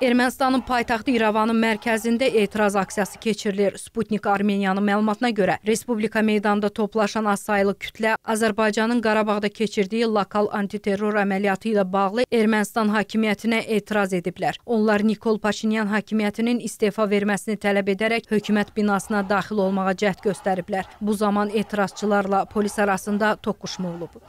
Ermənistanın paytaxtı İrəvanın mərkəzində etiraz aksiyası keçirilir. Sputnik Armeniyanın məlumatına görə Respublika meydanında toplaşan azsaylı kütlə Azərbaycanın Qarabağda keçirdiyi lokal antiterror əməliyyatı ilə bağlı Ermənistan hakimiyyətinə etiraz ediblər. Onlar Nikol Paşinyan hakimiyyətinin istefa verməsini tələb edərək hökumət binasına daxil olmağa cəhd göstəriblər. Bu zaman etirazçılarla polis arasında toqquşma olub.